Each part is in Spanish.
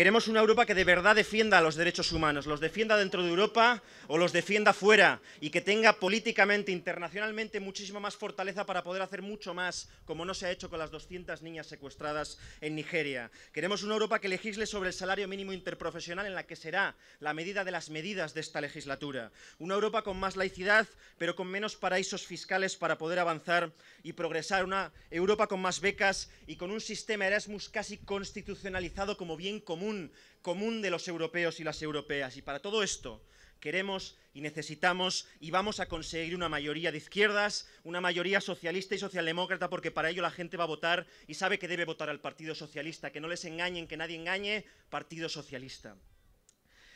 Queremos una Europa que de verdad defienda los derechos humanos, los defienda dentro de Europa o los defienda fuera y que tenga políticamente, internacionalmente, muchísima más fortaleza para poder hacer mucho más, como no se ha hecho con las 200 niñas secuestradas en Nigeria. Queremos una Europa que legisle sobre el salario mínimo interprofesional en la que será la medida de las medidas de esta legislatura. Una Europa con más laicidad, pero con menos paraísos fiscales para poder avanzar y progresar. Una Europa con más becas y con un sistema Erasmus casi constitucionalizado como bien común común, de los europeos y las europeas. Y para todo esto queremos y necesitamos y vamos a conseguir una mayoría de izquierdas, una mayoría socialista y socialdemócrata, porque para ello la gente va a votar y sabe que debe votar al Partido Socialista, que no les engañen, que nadie engañe, Partido Socialista.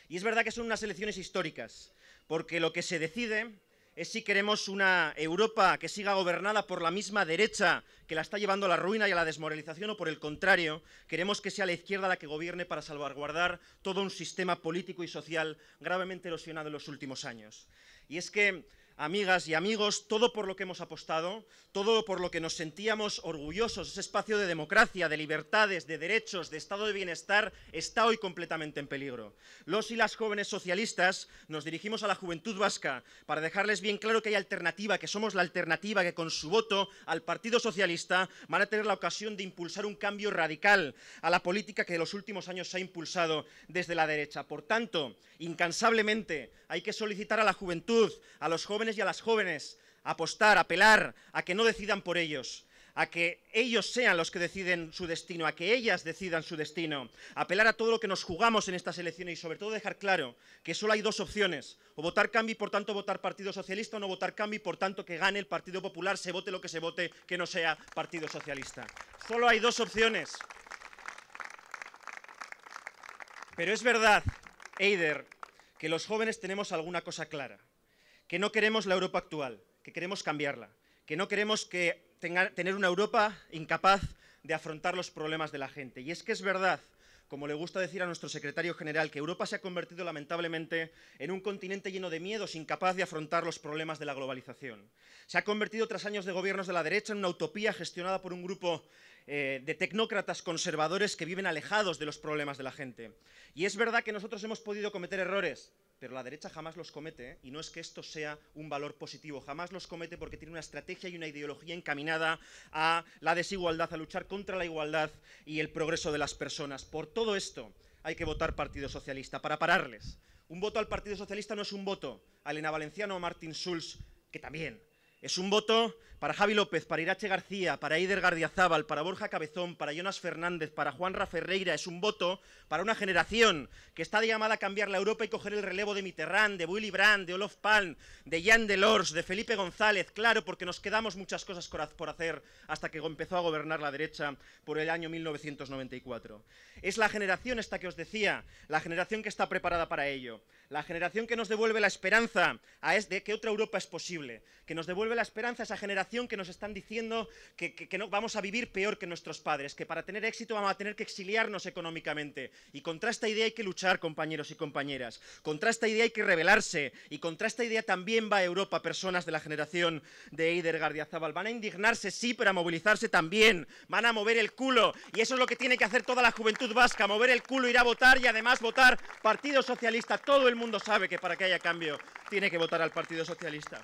Y es verdad que son unas elecciones históricas, porque lo que se decide es si queremos una Europa que siga gobernada por la misma derecha que la está llevando a la ruina y a la desmoralización o por el contrario, queremos que sea la izquierda la que gobierne para salvaguardar todo un sistema político y social gravemente erosionado en los últimos años. Y es que amigas y amigos, todo por lo que hemos apostado, todo por lo que nos sentíamos orgullosos, ese espacio de democracia, de libertades, de derechos, de estado de bienestar, está hoy completamente en peligro. Los y las jóvenes socialistas nos dirigimos a la juventud vasca para dejarles bien claro que hay alternativa, que somos la alternativa, que con su voto al Partido Socialista van a tener la ocasión de impulsar un cambio radical a la política que en los últimos años se ha impulsado desde la derecha. Por tanto, incansablemente hay que solicitar a la juventud, a los jóvenes, y a las jóvenes apostar, apelar, a que no decidan por ellos, a que ellos sean los que deciden su destino, a que ellas decidan su destino, apelar a todo lo que nos jugamos en estas elecciones y sobre todo dejar claro que solo hay dos opciones, o votar cambio por tanto votar Partido Socialista o no votar cambio por tanto que gane el Partido Popular, se vote lo que se vote, que no sea Partido Socialista. Solo hay dos opciones. Pero es verdad, Eider, que los jóvenes tenemos alguna cosa clara que no queremos la Europa actual, que queremos cambiarla, que no queremos que tener una Europa incapaz de afrontar los problemas de la gente. Y es que es verdad, como le gusta decir a nuestro secretario general, que Europa se ha convertido lamentablemente en un continente lleno de miedos, incapaz de afrontar los problemas de la globalización. Se ha convertido tras años de gobiernos de la derecha en una utopía gestionada por un grupo eh, de tecnócratas conservadores que viven alejados de los problemas de la gente. Y es verdad que nosotros hemos podido cometer errores, pero la derecha jamás los comete, y no es que esto sea un valor positivo, jamás los comete porque tiene una estrategia y una ideología encaminada a la desigualdad, a luchar contra la igualdad y el progreso de las personas. Por todo esto hay que votar Partido Socialista para pararles. Un voto al Partido Socialista no es un voto a Elena Valenciano o a Martin Schulz, que también, es un voto para Javi López, para Irache García, para Eider Gardiazabal, para Borja Cabezón, para Jonas Fernández, para Juan Ferreira. Es un voto para una generación que está llamada a cambiar la Europa y coger el relevo de Mitterrand, de Willy Brandt, de Olof Palm, de Jan Delors, de Felipe González. Claro, porque nos quedamos muchas cosas por hacer hasta que empezó a gobernar la derecha por el año 1994. Es la generación esta que os decía, la generación que está preparada para ello, la generación que nos devuelve la esperanza a es de que otra Europa es posible, que nos devuelve vuelve la esperanza a esa generación que nos están diciendo que, no, vamos a vivir peor que nuestros padres, que para tener éxito vamos a tener que exiliarnos económicamente. Y contra esta idea hay que luchar, compañeros y compañeras. Contra esta idea hay que rebelarse. Y contra esta idea también va a Europa personas de la generación de Eider Gardiazabal. Van a indignarse, sí, pero a movilizarse también. Van a mover el culo. Y eso es lo que tiene que hacer toda la juventud vasca, mover el culo, ir a votar y además votar Partido Socialista. Todo el mundo sabe que para que haya cambio tiene que votar al Partido Socialista.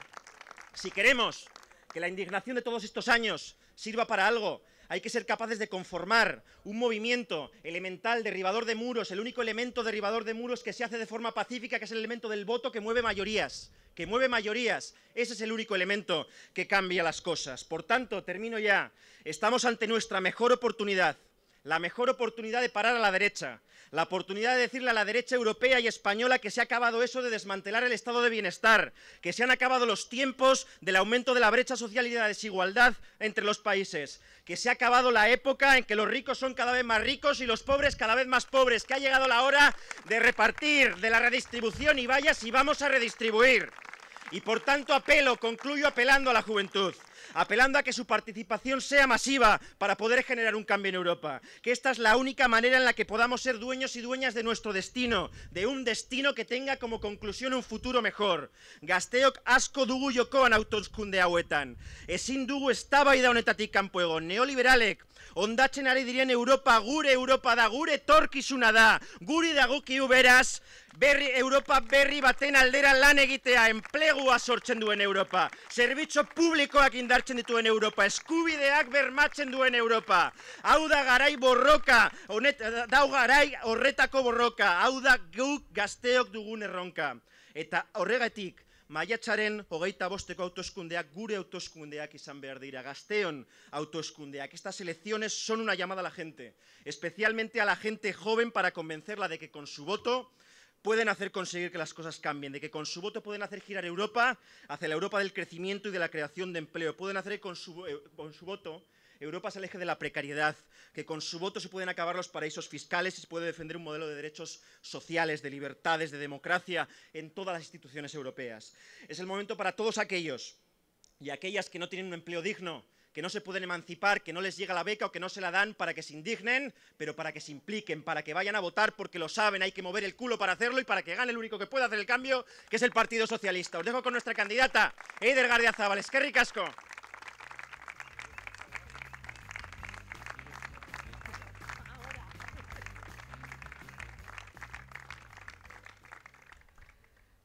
Si queremos que la indignación de todos estos años sirva para algo, hay que ser capaces de conformar un movimiento elemental derribador de muros, el único elemento derribador de muros que se hace de forma pacífica, que es el elemento del voto que mueve mayorías, que mueve mayorías. Ese es el único elemento que cambia las cosas. Por tanto, termino ya, estamos ante nuestra mejor oportunidad, la mejor oportunidad de parar a la derecha, la oportunidad de decirle a la derecha europea y española que se ha acabado eso de desmantelar el estado de bienestar, que se han acabado los tiempos del aumento de la brecha social y de la desigualdad entre los países, que se ha acabado la época en que los ricos son cada vez más ricos y los pobres cada vez más pobres, que ha llegado la hora de repartir, de la redistribución y vaya si vamos a redistribuir. Y por tanto apelo, concluyo apelando a la juventud apelando a que su participación sea masiva para poder generar un cambio en Europa, que esta es la única manera en la que podamos ser dueños y dueñas de nuestro destino, de un destino que tenga como conclusión un futuro mejor. Gasteok asco dugu jokoan autotzkunde hauetan. Ezin dugu eztabaida honetatik kanpo egon, neoliberalek, ondatzen ari diren Europa gure Europa da, gure torkizuna da, guri dagokiu beraz, berri, Europa berri baten aldera lan egitea, enplegua sortzen duen Europa, zerbitzu publikoak indar martzen dituen Europa, eskubideak bermatzen duen Europa. Hau da garai borroka, honet, dau garai horretako borroka, hau da guk gazteok dugun erronka. Eta horregatik, hogeita bosteko autoeskundeak gure autoeskundeak izan behar gasteon gazteon autoeskundeak. Estas elecciones son una llamada a la gente, especialmente a la gente joven para convencerla de que con su voto pueden hacer conseguir que las cosas cambien, de que con su voto pueden hacer girar Europa hacia la Europa del crecimiento y de la creación de empleo, pueden hacer eh, con su, voto Europa se aleje de la precariedad, que con su voto se pueden acabar los paraísos fiscales y se puede defender un modelo de derechos sociales, de libertades, de democracia en todas las instituciones europeas. Es el momento para todos aquellos y aquellas que no tienen un empleo digno, que no se pueden emancipar, que no les llega la beca o que no se la dan para que se indignen, pero para que se impliquen, para que vayan a votar porque lo saben, hay que mover el culo para hacerlo y para que gane el único que pueda hacer el cambio, que es el Partido Socialista. Os dejo con nuestra candidata, Eider Gardia ¡Qué ricasco!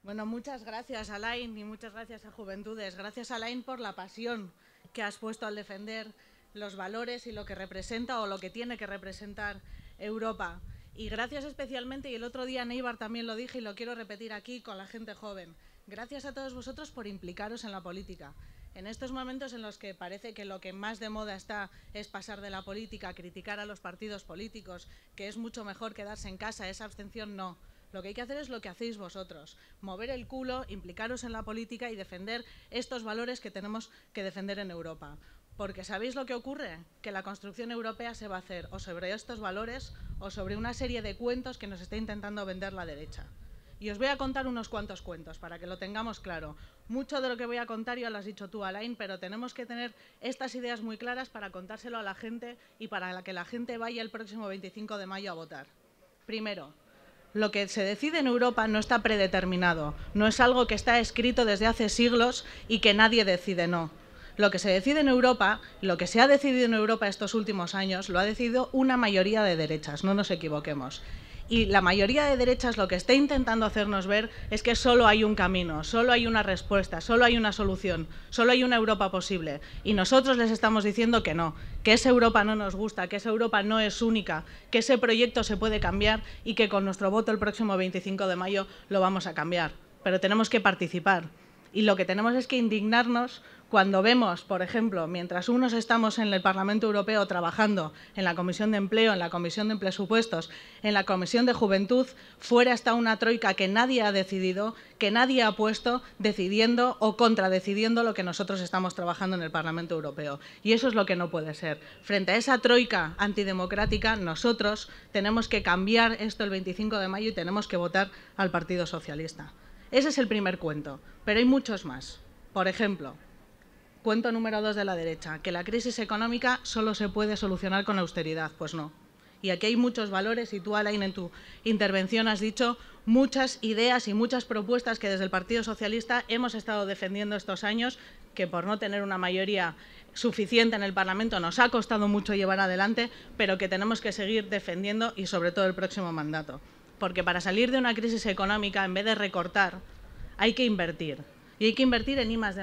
Bueno, muchas gracias, Alain, y muchas gracias a Juventudes. Gracias, Alain, por la pasión que has puesto al defender los valores y lo que representa o lo que tiene que representar Europa. Y gracias especialmente, y el otro día Neibar también lo dije y lo quiero repetir aquí con la gente joven, gracias a todos vosotros por implicaros en la política. En estos momentos en los que parece que lo que más de moda está es pasar de la política, criticar a los partidos políticos, que es mucho mejor quedarse en casa, esa abstención no. Lo que hay que hacer es lo que hacéis vosotros, mover el culo, implicaros en la política y defender estos valores que tenemos que defender en Europa. Porque ¿sabéis lo que ocurre? Que la construcción europea se va a hacer o sobre estos valores o sobre una serie de cuentos que nos está intentando vender la derecha. Y os voy a contar unos cuantos cuentos para que lo tengamos claro. Mucho de lo que voy a contar ya lo has dicho tú, Alain, pero tenemos que tener estas ideas muy claras para contárselo a la gente y para que la gente vaya el próximo 25 de mayo a votar. Primero, lo que se decide en Europa no está predeterminado, no es algo que está escrito desde hace siglos y que nadie decide no. Lo que se decide en Europa, lo que se ha decidido en Europa estos últimos años, lo ha decidido una mayoría de derechas, no nos equivoquemos y la mayoría de derechas lo que está intentando hacernos ver es que solo hay un camino, solo hay una respuesta, solo hay una solución, solo hay una Europa posible. Y nosotros les estamos diciendo que no, que esa Europa no nos gusta, que esa Europa no es única, que ese proyecto se puede cambiar y que con nuestro voto el próximo 25 de mayo lo vamos a cambiar. Pero tenemos que participar. Y lo que tenemos es que indignarnos cuando vemos, por ejemplo, mientras unos estamos en el Parlamento Europeo trabajando en la Comisión de Empleo, en la Comisión de Presupuestos, en la Comisión de Juventud, fuera está una troika que nadie ha decidido, que nadie ha puesto decidiendo o contradecidiendo lo que nosotros estamos trabajando en el Parlamento Europeo. Y eso es lo que no puede ser. Frente a esa troika antidemocrática, nosotros tenemos que cambiar esto el 25 de mayo y tenemos que votar al Partido Socialista. Ese es el primer cuento, pero hay muchos más. Por ejemplo, Cuento número dos de la derecha, que la crisis económica solo se puede solucionar con austeridad. Pues no. Y aquí hay muchos valores y tú, Alain, en tu intervención has dicho muchas ideas y muchas propuestas que desde el Partido Socialista hemos estado defendiendo estos años, que por no tener una mayoría suficiente en el Parlamento nos ha costado mucho llevar adelante, pero que tenemos que seguir defendiendo y sobre todo el próximo mandato. Porque para salir de una crisis económica, en vez de recortar, hay que invertir. Y hay que invertir en I más de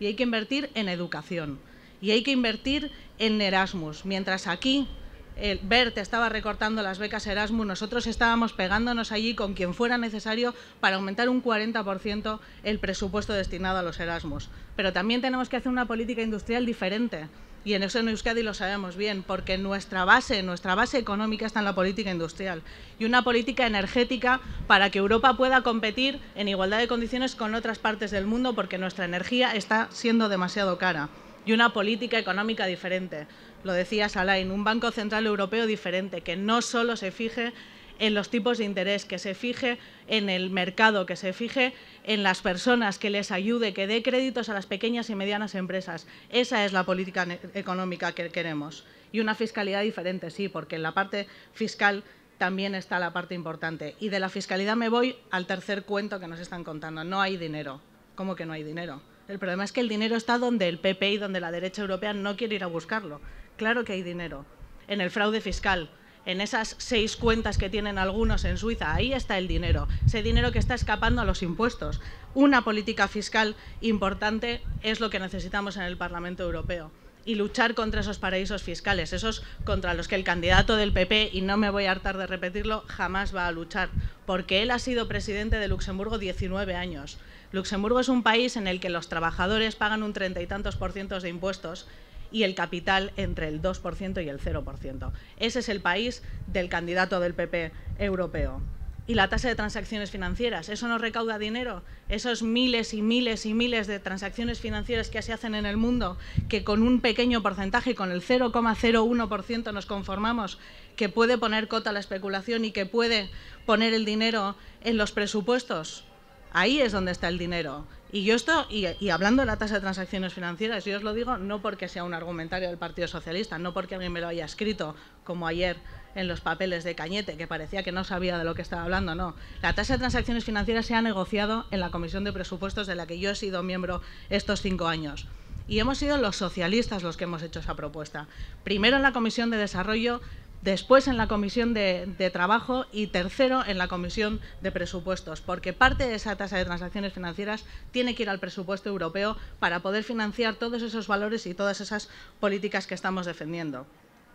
y hay que invertir en educación y hay que invertir en Erasmus. Mientras aquí el BERT estaba recortando las becas Erasmus, nosotros estábamos pegándonos allí con quien fuera necesario para aumentar un 40% el presupuesto destinado a los Erasmus. Pero también tenemos que hacer una política industrial diferente. Y en eso en Euskadi lo sabemos bien, porque nuestra base, nuestra base económica está en la política industrial y una política energética para que Europa pueda competir en igualdad de condiciones con otras partes del mundo, porque nuestra energía está siendo demasiado cara y una política económica diferente. Lo decía Salain, un Banco Central Europeo diferente, que no solo se fije en los tipos de interés, que se fije en el mercado, que se fije en las personas, que les ayude, que dé créditos a las pequeñas y medianas empresas. Esa es la política económica que queremos. Y una fiscalidad diferente, sí, porque en la parte fiscal también está la parte importante. Y de la fiscalidad me voy al tercer cuento que nos están contando. No hay dinero. ¿Cómo que no hay dinero? El problema es que el dinero está donde el PP y donde la derecha europea no quiere ir a buscarlo. Claro que hay dinero. En el fraude fiscal, en esas seis cuentas que tienen algunos en Suiza, ahí está el dinero, ese dinero que está escapando a los impuestos. Una política fiscal importante es lo que necesitamos en el Parlamento Europeo y luchar contra esos paraísos fiscales, esos contra los que el candidato del PP, y no me voy a hartar de repetirlo, jamás va a luchar, porque él ha sido presidente de Luxemburgo 19 años. Luxemburgo es un país en el que los trabajadores pagan un treinta y tantos por ciento de impuestos y el capital entre el 2% y el 0%. Ese es el país del candidato del PP europeo. Y la tasa de transacciones financieras, ¿eso nos recauda dinero? Esos miles y miles y miles de transacciones financieras que se hacen en el mundo, que con un pequeño porcentaje, con el 0,01% nos conformamos, que puede poner cota a la especulación y que puede poner el dinero en los presupuestos. Ahí es donde está el dinero. Y yo esto, y, hablando de la tasa de transacciones financieras, yo os lo digo no porque sea un argumentario del Partido Socialista, no porque alguien me lo haya escrito, como ayer en los papeles de Cañete, que parecía que no sabía de lo que estaba hablando, no. La tasa de transacciones financieras se ha negociado en la Comisión de Presupuestos de la que yo he sido miembro estos cinco años. Y hemos sido los socialistas los que hemos hecho esa propuesta. Primero en la Comisión de Desarrollo, después en la Comisión de, Trabajo y tercero en la Comisión de Presupuestos, porque parte de esa tasa de transacciones financieras tiene que ir al presupuesto europeo para poder financiar todos esos valores y todas esas políticas que estamos defendiendo.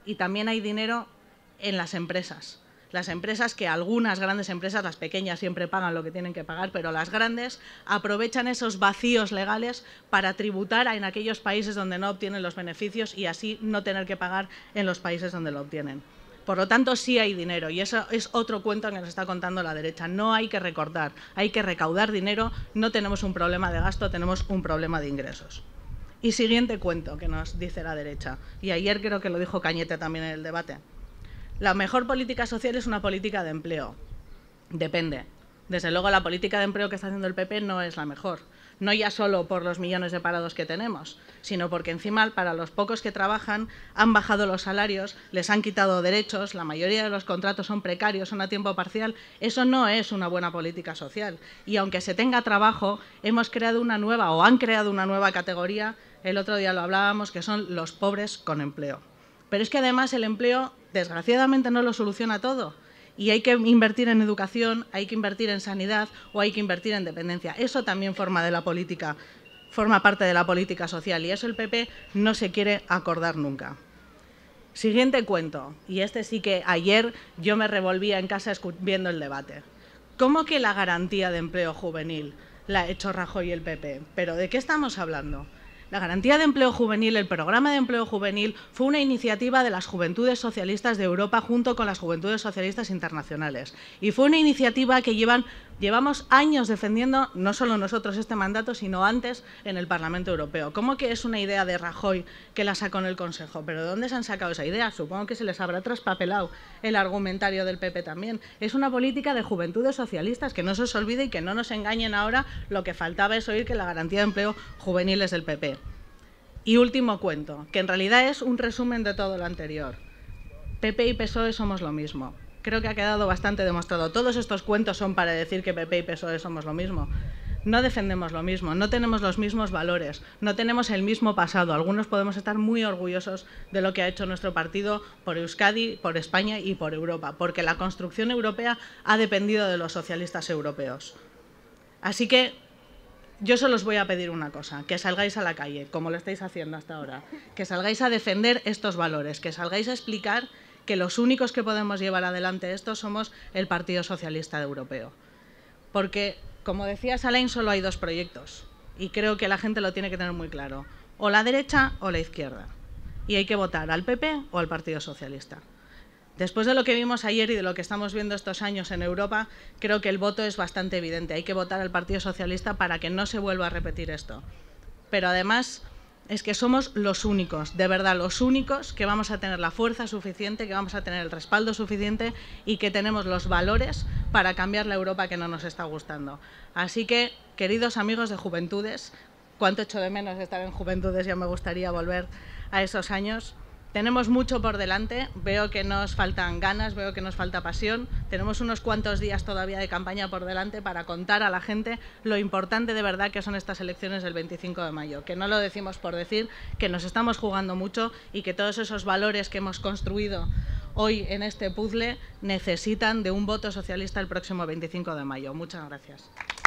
Y también hay dinero en las empresas. Las empresas que algunas grandes empresas, las pequeñas siempre pagan lo que tienen que pagar, pero las grandes aprovechan esos vacíos legales para tributar en aquellos países donde no obtienen los beneficios y así no tener que pagar en los países donde lo obtienen. Por lo tanto, sí hay dinero y eso es otro cuento que nos está contando la derecha. No hay que recortar, hay que recaudar dinero, no tenemos un problema de gasto, tenemos un problema de ingresos. Y siguiente cuento que nos dice la derecha, y ayer creo que lo dijo Cañete también en el debate. La mejor política social es una política de empleo. Depende. Desde luego la política de empleo que está haciendo el PP no es la mejor no ya solo por los millones de parados que tenemos, sino porque encima para los pocos que trabajan han bajado los salarios, les han quitado derechos, la mayoría de los contratos son precarios, son a tiempo parcial. Eso no es una buena política social. Y aunque se tenga trabajo, hemos creado una nueva o han creado una nueva categoría, el otro día lo hablábamos, que son los pobres con empleo. Pero es que además el empleo, desgraciadamente, no lo soluciona todo y hay que invertir en educación, hay que invertir en sanidad o hay que invertir en dependencia. Eso también forma de la política, forma parte de la política social y eso el PP no se quiere acordar nunca. Siguiente cuento, y este sí que ayer yo me revolvía en casa viendo el debate. ¿Cómo que la garantía de empleo juvenil la ha hecho Rajoy y el PP? ¿Pero de qué estamos hablando? La garantía de empleo juvenil, el programa de empleo juvenil, fue una iniciativa de las Juventudes Socialistas de Europa junto con las Juventudes Socialistas Internacionales. Y fue una iniciativa que llevamos años defendiendo, no solo nosotros este mandato, sino antes en el Parlamento Europeo. ¿Cómo que es una idea de Rajoy que la sacó en el Consejo? ¿Pero de dónde se han sacado esa idea? Supongo que se les habrá traspapelado el argumentario del PP también. Es una política de Juventudes Socialistas, que no se os olvide y que no nos engañen ahora, lo que faltaba es oír que la garantía de empleo juvenil es del PP. Y último cuento, que en realidad es un resumen de todo lo anterior. PP y PSOE somos lo mismo. Creo que ha quedado bastante demostrado. Todos estos cuentos son para decir que PP y PSOE somos lo mismo. No defendemos lo mismo, no tenemos los mismos valores, no tenemos el mismo pasado. Algunos podemos estar muy orgullosos de lo que ha hecho nuestro partido por Euskadi, por España y por Europa, porque la construcción europea ha dependido de los socialistas europeos. Así que yo solo os voy a pedir una cosa, que salgáis a la calle, como lo estáis haciendo hasta ahora, que salgáis a defender estos valores, que salgáis a explicar que los únicos que podemos llevar adelante esto somos el Partido Socialista Europeo. Porque, como decía alain solo hay dos proyectos, y creo que la gente lo tiene que tener muy claro, o la derecha o la izquierda, y hay que votar al PP o al Partido Socialista. Después de lo que vimos ayer y de lo que estamos viendo estos años en Europa, creo que el voto es bastante evidente. Hay que votar al Partido Socialista para que no se vuelva a repetir esto. Pero además es que somos los únicos, de verdad, los únicos que vamos a tener la fuerza suficiente, que vamos a tener el respaldo suficiente y que tenemos los valores para cambiar la Europa que no nos está gustando. Así que, queridos amigos de Juventudes, cuánto echo de menos estar en Juventudes, ya me gustaría volver a esos años. Tenemos mucho por delante, veo que nos faltan ganas, veo que nos falta pasión, tenemos unos cuantos días todavía de campaña por delante para contar a la gente lo importante de verdad que son estas elecciones del 25 de mayo, que no lo decimos por decir, que nos estamos jugando mucho y que todos esos valores que hemos construido hoy en este puzzle necesitan de un voto socialista el próximo 25 de mayo. Muchas gracias.